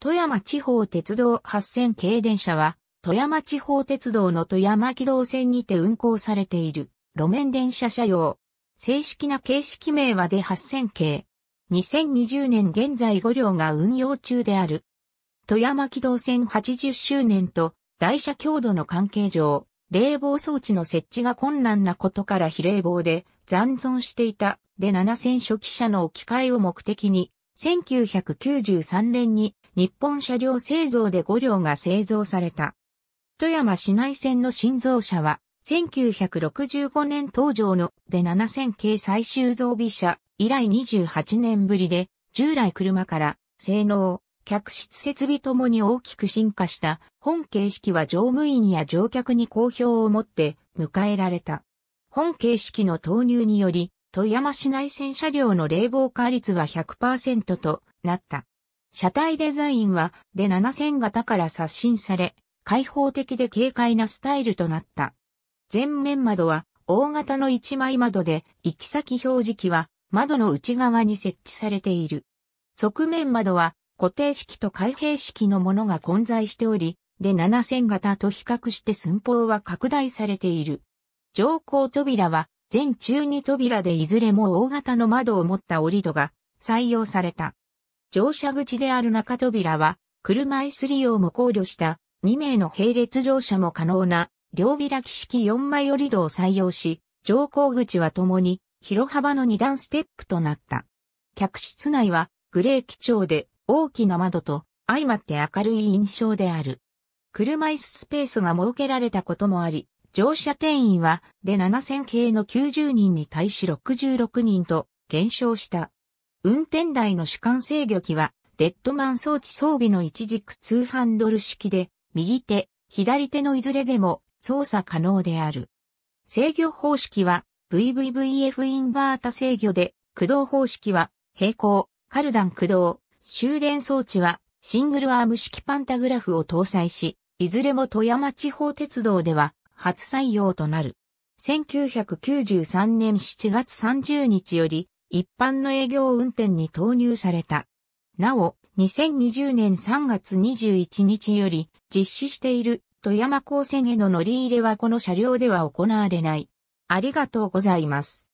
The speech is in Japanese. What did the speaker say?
富山地方鉄道8000系電車は、富山地方鉄道の富山軌道線にて運行されている路面電車車両。正式な形式名はで8000系。2020年現在5両が運用中である。富山軌道線80周年と台車強度の関係上、冷房装置の設置が困難なことから非冷房で残存していたで7000初期車の置き換えを目的に1993年に日本車両製造で5両が製造された。富山市内線の新造車は、1965年登場ので7000系最終増備車以来28年ぶりで、従来車から性能、客室設備ともに大きく進化した本形式は乗務員や乗客に好評を持って迎えられた。本形式の投入により、富山市内線車両の冷房化率は100%となった。車体デザインは、で7000型から刷新され、開放的で軽快なスタイルとなった。前面窓は、大型の一枚窓で、行き先表示器は、窓の内側に設置されている。側面窓は、固定式と開閉式のものが混在しており、で7000型と比較して寸法は拡大されている。乗降扉は全中2扉でいずれも大型の窓を持った折戸が採用された。乗車口である中扉は、車椅子利用も考慮した2名の並列乗車も可能な両開き式4枚折戸を採用し、乗降口は共に広幅の2段ステップとなった。客室内はグレー基調で大きな窓と相まって明るい印象である。車椅子スペースが設けられたこともあり、乗車定員は、で7000系の90人に対し66人と減少した。運転台の主管制御機は、デッドマン装置装備の一軸通ハンドル式で、右手、左手のいずれでも操作可能である。制御方式は VVVF インバータ制御で、駆動方式は平行、カルダン駆動、終電装置はシングルアーム式パンタグラフを搭載し、いずれも富山地方鉄道では初採用となる。1993年7月30日より一般の営業運転に投入された。なお、2020年3月21日より実施している富山高専への乗り入れはこの車両では行われない。ありがとうございます。